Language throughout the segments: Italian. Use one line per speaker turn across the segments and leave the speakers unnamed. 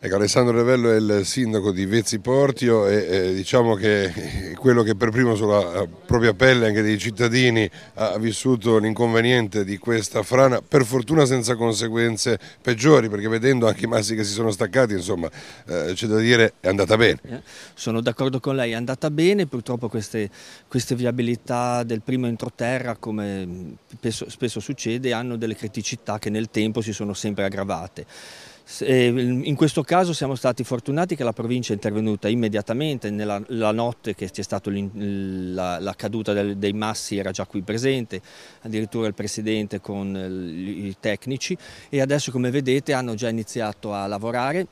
Ecco, Alessandro Revello è il sindaco di Vezzi Portio e eh, diciamo che quello che per primo sulla eh, propria pelle anche dei cittadini ha vissuto l'inconveniente di questa frana, per fortuna senza conseguenze peggiori, perché vedendo anche i massi che si sono staccati, insomma, eh, c'è da dire è andata bene.
Eh, sono d'accordo
con lei, è andata bene, purtroppo
queste, queste viabilità del primo entroterra, come mm, spesso, spesso succede, hanno delle criticità che nel tempo si sono sempre aggravate. Eh, in questo caso siamo stati fortunati che la provincia è intervenuta immediatamente, nella notte che c'è stata la, la, caduta del, dei massi era già qui presente, addirittura il Presidente con eh, i tecnici e adesso come vedete hanno già iniziato a lavorare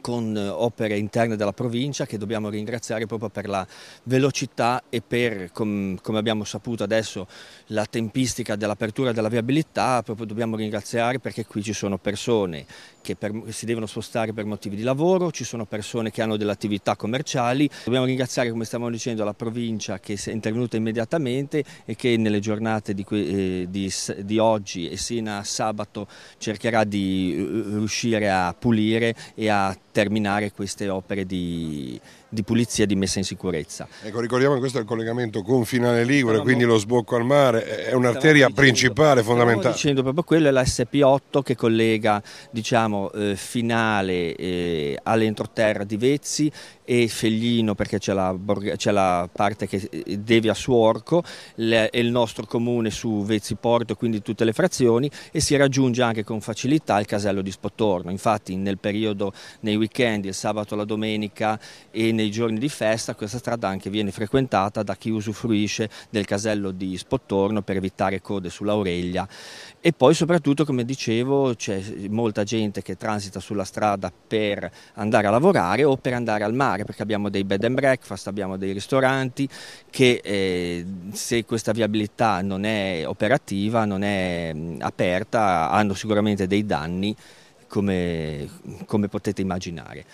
con eh, opere interne della provincia che dobbiamo ringraziare proprio per la velocità e per, com, come abbiamo saputo adesso, la tempistica dell'apertura della viabilità, proprio dobbiamo ringraziare perché qui ci sono persone che, per, si devono spostare per motivi di lavoro, ci sono persone che hanno delle attività commerciali, dobbiamo ringraziare, come stavamo dicendo, la provincia che è intervenuta immediatamente e che nelle giornate di, eh, di, di oggi e sino a sabato cercherà di eh, riuscire a pulire e a terminare queste opere di, di pulizia di messa in sicurezza.
Ecco, ricordiamo che questo è il collegamento con Finale Ligure, Stavamo, quindi lo sbocco al mare, è un'arteria principale, fondamentale. dicendo proprio quello, è la SP8 che collega diciamo, eh, Finale
eh, all'entroterra di Vezzi e Feglino perché c'è la, la, parte che eh, deve a Suorco e il nostro comune su Vezzi Porto, quindi tutte le frazioni e si raggiunge anche con facilità il casello di Spottorno. Infatti nel periodo, nei weekend, il sabato, la domenica e nei giorni di festa questa strada anche viene frequentata da chi usufruisce del casello di Spottorno per evitare code sulla Aurelia e poi soprattutto come dicevo c'è molta gente che transita sulla strada per andare a lavorare o per andare al mare perché abbiamo dei bed and breakfast, abbiamo dei ristoranti che eh, se questa viabilità non è operativa, non è mh, mm, aperta, hanno sicuramente dei danni come, come potete immaginare.